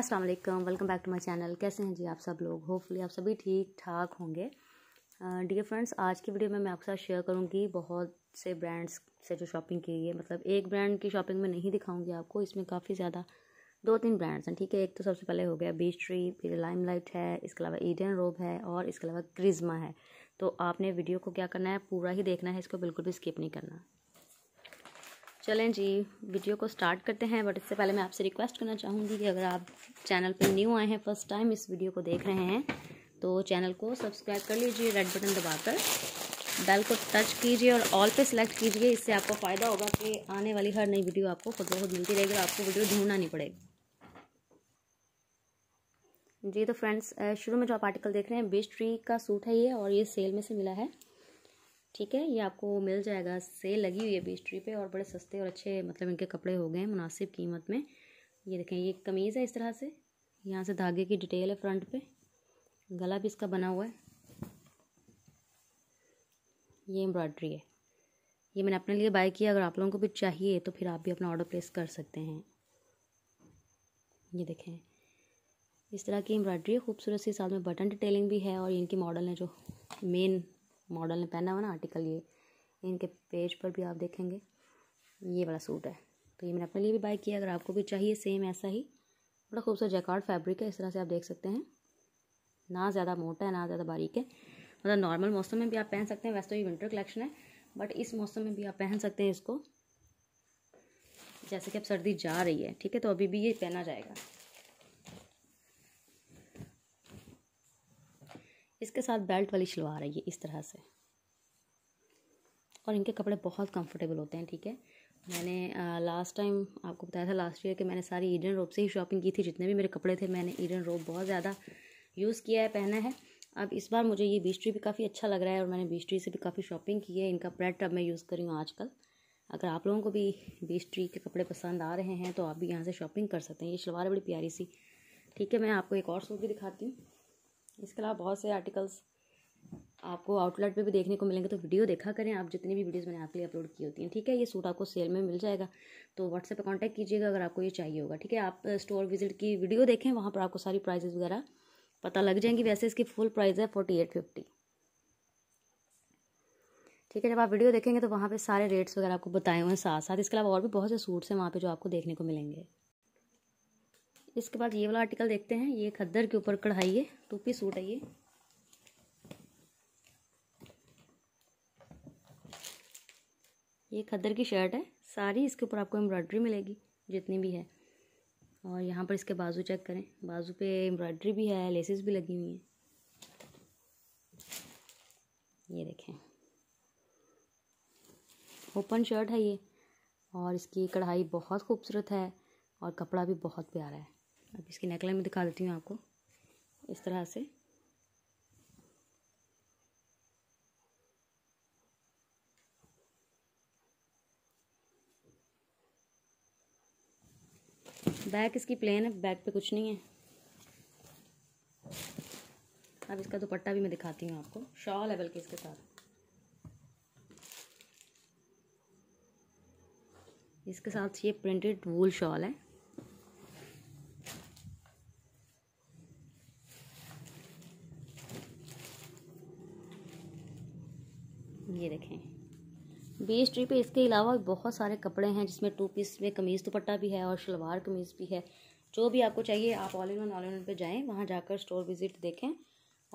अस्सलाम वालेकुम welcome back to my channel कैसे हैं जी आप सब लोग होपफुली आप सभी ठीक ठाक होंगे डियर फ्रेंड्स आज की वीडियो में मैं आपके साथ शेयर करूंगी बहुत से ब्रांड्स से जो शॉपिंग की है मतलब एक ब्रांड की शॉपिंग में नहीं दिखाऊंगी आपको इसमें काफ़ी ज़्यादा दो तीन ब्रांड्स हैं ठीक है एक तो सबसे पहले हो गया बीच ट्री फिर लाइट है इसके अलावा ईडन रोब है और इसके अलावा क्रिज्मा है तो आपने वीडियो को क्या करना है पूरा ही देखना है इसको बिल्कुल भी स्किप नहीं करना चलें जी वीडियो को स्टार्ट करते हैं बट इससे पहले मैं आपसे रिक्वेस्ट करना चाहूँगी कि अगर आप चैनल पर न्यू आए हैं फर्स्ट टाइम इस वीडियो को देख रहे हैं तो चैनल को सब्सक्राइब कर लीजिए रेड बटन दबाकर बेल को टच कीजिए और ऑल पे सिलेक्ट कीजिए इससे आपको फ़ायदा होगा कि आने वाली हर नई वीडियो आपको खुद बहुत मिलती रहेगी और आपको वीडियो ढूंढना नहीं पड़ेगा जी तो फ्रेंड्स शुरू में जो आप आर्टिकल देख रहे हैं बेस्ट ट्री का सूट है ये और ये सेल में से मिला है ठीक है ये आपको मिल जाएगा सेल लगी हुई है बीस्ट्री पे और बड़े सस्ते और अच्छे मतलब इनके कपड़े हो गए हैं मुनासिब कीमत में ये देखें ये कमीज़ है इस तरह से यहाँ से धागे की डिटेल है फ्रंट पे गला भी इसका बना हुआ है ये एम्ब्रॉयड्री है ये मैंने अपने लिए बाय किया अगर आप लोगों को भी चाहिए तो फिर आप भी अपना ऑर्डर प्लेस कर सकते हैं ये देखें इस तरह की एम्ब्रॉयड्री खूबसूरत सी साथ में बटन डिटेलिंग भी है और इनकी मॉडल है जो मेन मॉडल ने पहना हुआ ना आर्टिकल ये इनके पेज पर भी आप देखेंगे ये वाला सूट है तो ये मैंने अपने लिए भी बाय किया अगर आपको भी चाहिए सेम ऐसा ही बड़ा खूबसूरत जैकॉर्ड फैब्रिक है इस तरह से आप देख सकते हैं ना ज़्यादा मोटा है ना ज़्यादा बारीक है मतलब नॉर्मल मौसम में भी आप पहन सकते हैं वैसे तो ये विंटर कलेक्शन है बट इस मौसम में भी आप पहन सकते हैं इसको जैसे कि अब सर्दी जा रही है ठीक है तो अभी भी ये पहना जाएगा इसके साथ बेल्ट वाली शलवार है ये इस तरह से और इनके कपड़े बहुत कंफर्टेबल होते हैं ठीक है मैंने लास्ट टाइम आपको बताया था लास्ट ईयर कि मैंने सारी ईडन रोब से ही शॉपिंग की थी जितने भी मेरे कपड़े थे मैंने ईडन रोब बहुत ज़्यादा यूज़ किया है पहना है अब इस बार मुझे ये बीस्ट्री भी काफ़ी अच्छा लग रहा है और मैंने बीस्ट्री से भी काफ़ी शॉपिंग की है इनका ब्रेड अब मैं यूज़ करी हूँ आजकल अगर आप लोगों को भी बीस्ट्री के कपड़े पसंद आ रहे हैं तो आप भी यहाँ से शॉपिंग कर सकते हैं ये शलवार बड़ी प्यारी सी ठीक है मैं आपको एक और सूट भी दिखाती हूँ इसके अलावा बहुत से आर्टिकल्स आपको आउटलेट पे भी देखने को मिलेंगे तो वीडियो देखा करें आप जितनी भी वीडियोस मैंने आपके लिए अपलोड की होती हैं ठीक है ये सूट आपको सेल में मिल जाएगा तो व्हाट्सएप पर कांटेक्ट कीजिएगा अगर आपको ये चाहिए होगा ठीक है आप स्टोर विजिट की वीडियो देखें वहाँ पर आपको सारी प्राइजेज़ वगैरह पता लग जाएंगी वैसे इसकी फुल प्राइज़ है फोर्टी एट फिफ्टी ठीक है जब आप वीडियो देखेंगे तो वहाँ पर सारे रेट्स वगैरह आपको बताए हुए हैं साथ साथ इसके अलावा और भी बहुत से सूट्स हैं वहाँ पर जो आपको देखने को मिलेंगे इसके बाद ये वाला आर्टिकल देखते हैं ये खद्दर के ऊपर कढ़ाई है टू पीस सूट है ये ये खद्दर की शर्ट है सारी इसके ऊपर आपको एम्ब्रॉयड्री मिलेगी जितनी भी है और यहाँ पर इसके बाजू चेक करें बाजू पे एम्ब्रॉयड्री भी है लेसेस भी लगी हुई हैं ये देखें ओपन शर्ट है ये और इसकी कढ़ाई बहुत खूबसूरत है और कपड़ा भी बहुत प्यारा है अब इसकी नेकलाइन में दिखा देती हूँ आपको इस तरह से बैक इसकी प्लेन है बैक पे कुछ नहीं है अब इसका दुपट्टा भी मैं दिखाती हूँ आपको शॉल है बल्कि इसके साथ इसके साथ ये प्रिंटेड वूल शॉल है ये देखें बीस ट्री पे इसके अलावा बहुत सारे कपड़े हैं जिसमें टू पीस में कमीज़ दुपट्टा भी है और शलवार कमीज़ भी है जो भी आपको चाहिए आप all in one all in one पर जाएँ वहाँ जाकर स्टोर विज़िट देखें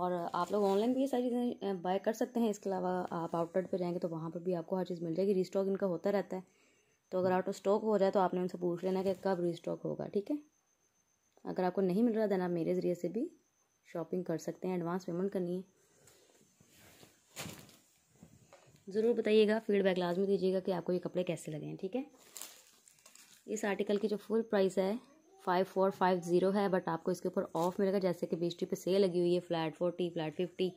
और आप लोग ऑनलाइन भी ये सारी चीज़ें बाय कर सकते हैं इसके अलावा आप आउटलेट पर जाएंगे तो वहाँ पर भी आपको हर चीज़ मिल जाएगी रिस्टॉक इनका होता रहता है तो अगर आउट ऑफ स्टॉक हो जाए तो आपने उनसे पूछ लेना कि कब रिस्टॉक होगा ठीक है अगर आपको नहीं मिल रहा देन आप मेरे ज़रिए से भी शॉपिंग कर सकते हैं एडवांस पेमेंट करनी है ज़रूर बताइएगा फीडबैक लाजमी दीजिएगा कि आपको ये कपड़े कैसे लगे हैं ठीक है इस आर्टिकल की जो फुल प्राइस है फाइव फोर फाइव ज़ीरो है बट आपको इसके ऊपर ऑफ मिलेगा जैसे कि बीस पे सेल लगी हुई है फ्लैट फोर्टी फ्लैट फिफ्टी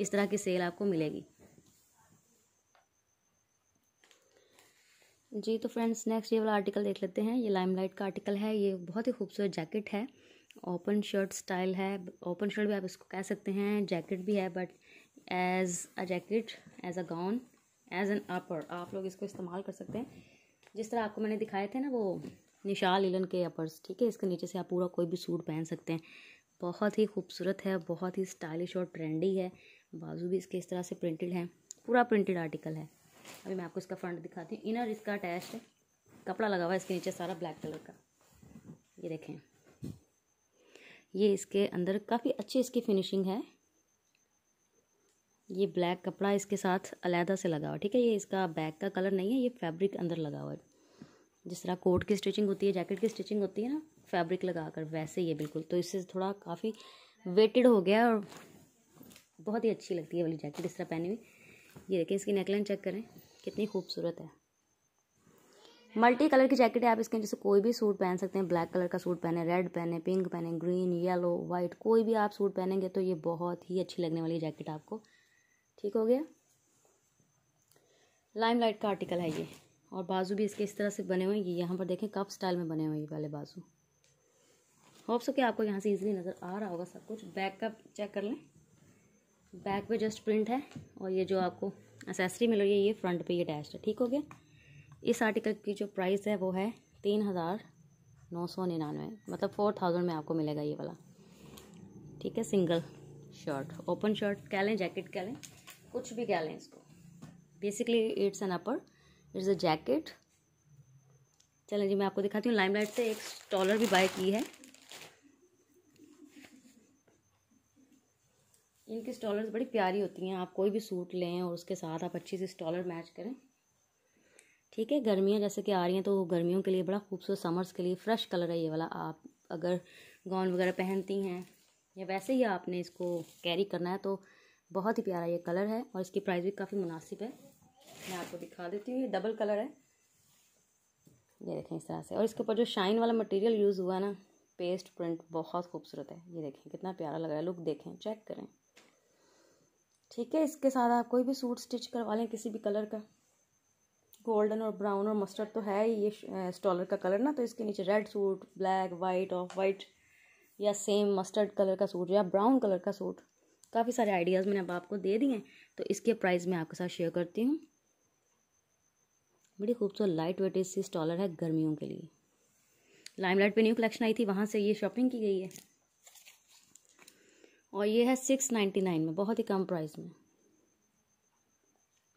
इस तरह की सेल आपको मिलेगी जी तो फ्रेंड्स नेक्स्ट ये वाला आर्टिकल देख लेते हैं ये लाइमलाइट का आर्टिकल है ये बहुत ही खूबसूरत जैकेट है ओपन शर्ट स्टाइल है ओपन शर्ट भी आप इसको कह सकते हैं जैकेट भी है but as a jacket as a gown as an upper आप लोग इसको इस्तेमाल कर सकते हैं जिस तरह आपको मैंने दिखाए थे ना वो निशाल इलन के अपर्स ठीक है इसके नीचे से आप पूरा कोई भी सूट पहन सकते हैं बहुत ही खूबसूरत है बहुत ही स्टाइलिश और ट्रेंडी है बाजू भी इसके इस तरह से प्रिंटेड है पूरा प्रिंटेड आर्टिकल है अभी मैं आपको इसका फ्रंट दिखाती हूँ इनर इसका अटैच है कपड़ा लगा हुआ है इसके नीचे सारा ब्लैक कलर का ये देखें ये इसके अंदर काफ़ी अच्छी इसकी फिनिशिंग है ये ब्लैक कपड़ा इसके साथ अलहदा से लगा हुआ ठीक है ये इसका बैक का कलर नहीं है ये फैब्रिक अंदर लगा हुआ है जिस तरह कोट की स्टिचिंग होती है जैकेट की स्टिचिंग होती है ना फैब्रिक लगा कर वैसे ये बिल्कुल तो इससे थोड़ा काफ़ी वेटेड हो गया और बहुत ही अच्छी लगती है वाली जैकेट इस तरह पहनी हुई ये देखें इसकी नेकलाइन चेक करें कितनी खूबसूरत है मल्टी कलर की जैकेट है आप इसके जैसे कोई भी सूट पहन सकते हैं ब्लैक कलर का सूट पहने रेड पहने पिंक पहने ग्रीन येलो वाइट कोई भी आप सूट पहनेंगे तो ये बहुत ही अच्छी लगने वाली जैकेट आपको ठीक हो गया लाइमलाइट का आर्टिकल है ये और बाजू भी इसके इस तरह से बने हुए हैं ये यहाँ पर देखें कप स्टाइल में बने हुए ये वाले बाजू होप्स हो कि आपको यहाँ से इजीली नज़र आ रहा होगा सब कुछ बैक का चेक कर लें बैक पे जस्ट प्रिंट है और ये जो आपको एसेसरी मिल रही है ये फ्रंट पे ये डैश है ठीक हो गया इस आर्टिकल की जो प्राइस है वो है तीन हज़ार नौ सौ निन्यानवे मतलब फोर थाउजेंड में आपको मिलेगा ये वाला ठीक है सिंगल शर्ट ओपन शर्ट कह लें जैकेट कह लें कुछ भी कह लें इसको basically it's an upper it's a jacket चलें जी मैं आपको दिखाती हूँ लाइमलाइट से एक स्टॉलर भी बाय की है इनकी स्टॉलर्स बड़ी प्यारी होती हैं आप कोई भी सूट लें और उसके साथ आप अच्छी सी स्टॉलर मैच करें ठीक है गर्मियाँ जैसे कि आ रही हैं तो गर्मियों के लिए बड़ा खूबसूरत समर्स के लिए फ़्रेश कलर है ये वाला आप अगर गाउन वगैरह पहनती हैं या वैसे ही आपने इसको कैरी करना है तो बहुत ही प्यारा ये कलर है और इसकी प्राइस भी काफ़ी मुनासिब है मैं आपको दिखा देती हूँ ये डबल कलर है ये देखें इस तरह से और इसके ऊपर जो शाइन वाला मटेरियल यूज़ हुआ है ना पेस्ट प्रिंट बहुत खूबसूरत है ये देखें कितना प्यारा लग रहा है लुक देखें चेक करें ठीक है इसके साथ आप कोई भी सूट स्टिच करवा लें किसी भी कलर का गोल्डन और ब्राउन और मस्टर्ड तो है ही ये स्टॉलर का कलर ना तो इसके नीचे red suit black white off white या सेम मस्टर्ड कलर का सूट या ब्राउन कलर का सूट काफ़ी सारे आइडियाज़ मैंने अब आपको दे दिए हैं तो इसके प्राइस मैं आपके साथ शेयर करती हूँ बड़ी खूबसूरत लाइट वेट सी स्टॉलर है गर्मियों के लिए लाइमलाइट पे न्यू कलेक्शन आई थी वहाँ से ये शॉपिंग की गई है और ये है सिक्स नाइन्टी नाइन में बहुत ही कम प्राइस में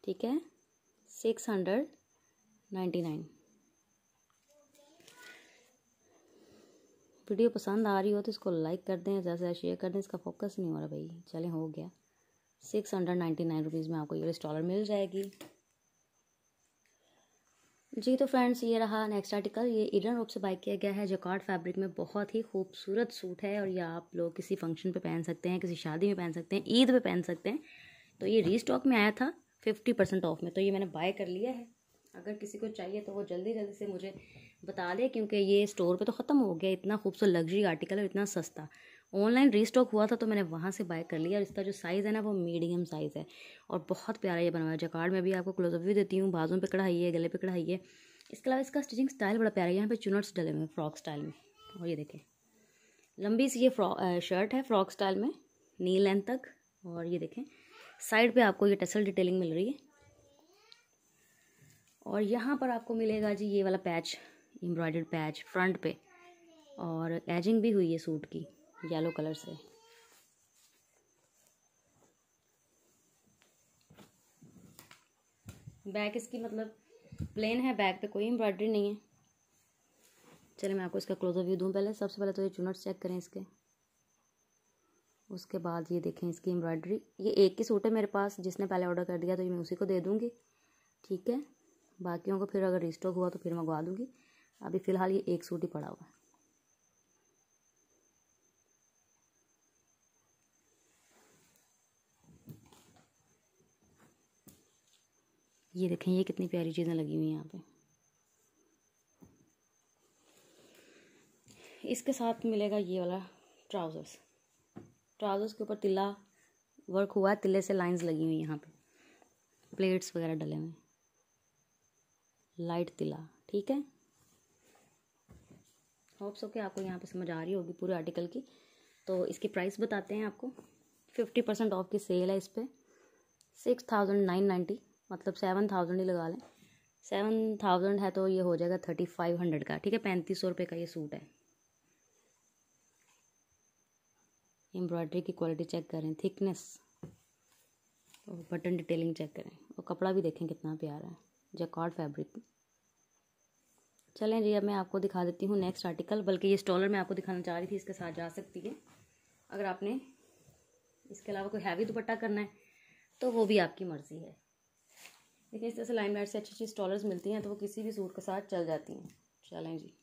ठीक है six hundred ninety nine video पसंद आ रही हो तो इसको लाइक कर दें ज़्यादा से ज़्यादा शेयर कर दें इसका फोकस नहीं हो रहा भाई चलें हो गया six hundred ninety nine rupees में आपको ये इंस्टॉलर मिल जाएगी जी तो फ्रेंड्स ये रहा नेक्स्ट आर्टिकल ये इडन रूप से बाइक किया गया है कार्ड फैब्रिक में बहुत ही खूबसूरत सूट है और ये आप लोग किसी फंक्शन पे पहन सकते हैं किसी शादी में पहन सकते हैं ईद पे पहन सकते हैं तो ये री में आया था फिफ्टी परसेंट ऑफ में तो ये मैंने बाय कर लिया है अगर किसी को चाहिए तो वो जल्दी जल्दी से मुझे बता दे क्योंकि ये स्टोर पे तो ख़त्म हो गया इतना खूबसूरत लग्जरी आर्टिकल और इतना सस्ता ऑनलाइन रीस्टॉक हुआ था तो मैंने वहाँ से बाय कर लिया और इसका जो साइज़ है ना वो मीडियम साइज़ है और बहुत प्यारा ये बनवाया जकार्ड में भी आपको क्लोजअप भी देती हूँ बाजों पर कढ़ाई है गले पर कढ़ाई है इसके अलावा इसका स्टिचिंग स्टाइल बड़ा प्यारा है यहाँ पे चुनट्स डले हुए फ्रॉक स्टाइल में और ये देखें लंबी सी ये फ्रॉक शर्ट है फ्रॉक स्टाइल में नी लेंथ तक और ये देखें साइड पे आपको ये टसल डिटेलिंग मिल रही है और यहाँ पर आपको मिलेगा जी ये वाला पैच एम्ब्रॉयडर्ड पैच फ्रंट पे और एजिंग भी हुई है सूट की येलो कलर से बैक इसकी मतलब प्लेन है बैक पे कोई एम्ब्रॉयडरी नहीं है चलिए मैं आपको इसका क्लोजअप व्यू दूँ पहले सबसे पहले तो ये चुनट चेक करें इसके उसके बाद ये देखें इसकी एम्ब्रॉयडरी ये एक ही सूट है मेरे पास जिसने पहले ऑर्डर कर दिया तो ये मैं उसी को दे दूँगी ठीक है बाकियों को फिर अगर रिस्टॉक हुआ तो फिर मंगवा दूँगी अभी फ़िलहाल ये एक सूट ही पड़ा हुआ है ये देखें ये कितनी प्यारी चीज़ें लगी हुई हैं यहाँ पे इसके साथ मिलेगा ये वाला ट्राउज़र्स ट्राउज़र्स के ऊपर तिल्ला वर्क हुआ है तिल्ले से लाइंस लगी हुई यहाँ पे प्लेट्स वगैरह डले हुए हैं लाइट तिला ठीक है होप्स ओके आपको यहाँ पे समझ आ रही होगी पूरे आर्टिकल की तो इसकी प्राइस बताते हैं आपको फिफ्टी परसेंट ऑफ की सेल है इस पर सिक्स थाउजेंड नाइन नाइन्टी मतलब सेवन थाउजेंड ही लगा लें सेवन थाउजेंड है तो ये हो जाएगा थर्टी फाइव हंड्रेड का ठीक है पैंतीस सौ रुपये का ये सूट है एम्ब्रॉयडरी की क्वालिटी चेक करें थिकनेस और बटन डिटेलिंग चेक करें और कपड़ा भी देखें कितना प्यारा है जकॉर्ड फैब्रिक चलें जी अब मैं आपको दिखा देती हूँ नेक्स्ट आर्टिकल बल्कि ये स्टॉलर मैं आपको दिखाना चाह रही थी इसके साथ जा सकती है अगर आपने इसके अलावा कोई हैवी दुपट्टा करना है तो वो भी आपकी मर्ज़ी है देखिए इस तरह से लाइन लाइट से अच्छी अच्छी स्टॉलर्स मिलती हैं तो वो किसी भी सूट के साथ चल जाती हैं चलें जी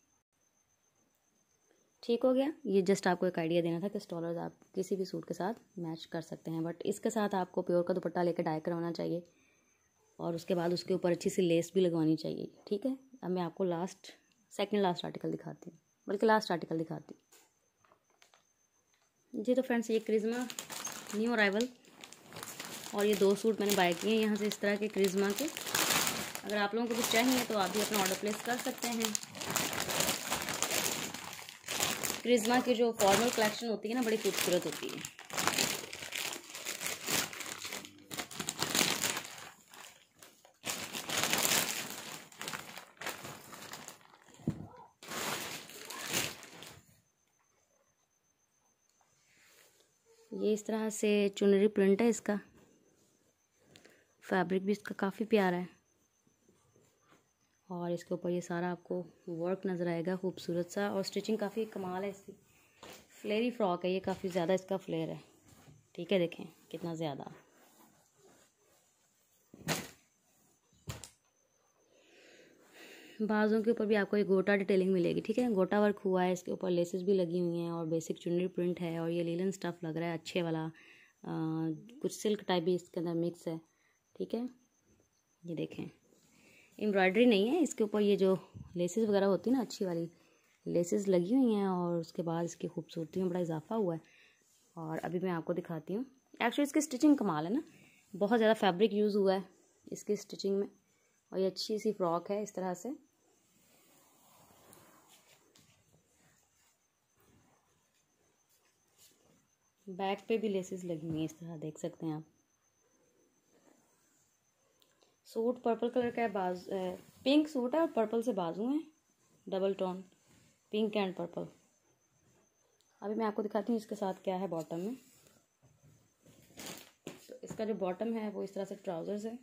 ठीक हो गया ये जस्ट आपको एक आइडिया देना था कि स्टॉलर्स आप किसी भी सूट के साथ मैच कर सकते हैं बट इसके साथ आपको प्योर का दुपट्टा लेकर डाई करवाना चाहिए और उसके बाद उसके ऊपर अच्छी सी लेस भी लगवानी चाहिए ठीक है अब मैं आपको लास्ट सेकंड लास्ट आर्टिकल दिखाती हूँ बल्कि लास्ट आर्टिकल दिखाती हूँ जी तो फ्रेंड्स ये क्रिज्मा न्यू अराइवल और ये दो सूट मैंने बाय किए हैं यहाँ से इस तरह के क्रिज्मा के अगर आप लोगों को कुछ चाहिए तो आप भी अपना ऑर्डर प्लेस कर सकते हैं क्रिज्मा की जो फॉर्मल कलेक्शन होती है ना बड़ी खूबसूरत होती है इस तरह से चुनरी प्रिंट है इसका फैब्रिक भी इसका काफ़ी प्यारा है और इसके ऊपर ये सारा आपको वर्क नज़र आएगा खूबसूरत सा और स्टिचिंग काफ़ी कमाल है इसकी फ्लेरी फ्रॉक है ये काफ़ी ज़्यादा इसका फ्लेयर है ठीक है देखें कितना ज़्यादा बाजों के ऊपर भी आपको एक गोटा डिटेलिंग मिलेगी ठीक है गोटा वर्क हुआ है इसके ऊपर लेसेस भी लगी हुई हैं और बेसिक चुनरी प्रिंट है और ये लीलन स्टफ लग रहा है अच्छे वाला आ, कुछ सिल्क टाइप भी इसके अंदर मिक्स है ठीक है ये देखें एम्ब्रॉयडरी नहीं है इसके ऊपर ये जो लेसेस वगैरह होती है ना अच्छी वाली लेसेस लगी हुई हैं और उसके बाद इसकी खूबसूरती में बड़ा इजाफा हुआ है और अभी मैं आपको दिखाती हूँ एक्चुअली इसकी स्टिचिंग कमाल है ना बहुत ज़्यादा फैब्रिक यूज़ हुआ है इसकी स्टिचिंग में और ये अच्छी सी फ्रॉक है इस तरह से बैक पे भी लेसेस लगी हुई है इस तरह देख सकते हैं आप सूट पर्पल कलर का है बाज पिंक सूट है और पर्पल से बाजू हैं double tone pink and purple अभी मैं आपको दिखाती हूँ इसके साथ क्या है बॉटम में तो इसका जो बॉटम है वो इस तरह से ट्राउज़र्स है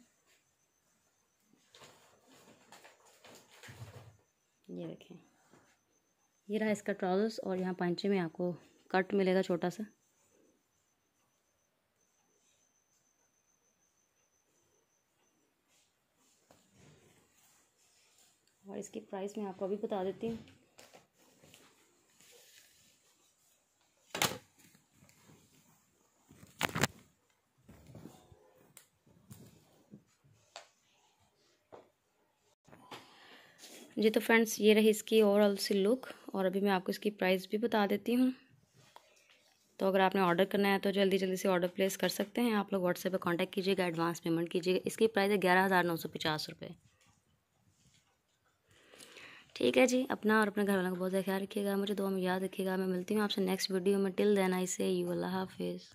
ये देखें ये रहा इसका ट्राउज़र्स और यहाँ पंचे में आपको कट मिलेगा छोटा सा और इसकी प्राइस मैं आपको अभी बता देती हूँ जी तो फ्रेंड्स ये रही इसकी ओवरऑल सी लुक और अभी मैं आपको इसकी प्राइस भी बता देती हूँ तो अगर आपने ऑर्डर करना है तो जल्दी जल्दी से ऑर्डर प्लेस कर सकते हैं आप लोग व्हाट्सएप पर कांटेक्ट कीजिएगा एडवांस पेमेंट कीजिएगा इसकी प्राइस है ग्यारह हज़ार नौ सौ पचास रुपये ठीक है जी अपना और अपने घर वालों का बहुत ख्याल रखिएगा मुझे दो में याद रखिएगा मैं मिलती हूँ आपसे नेक्स्ट वीडियो में till then I see you अल्लाह हाफिज़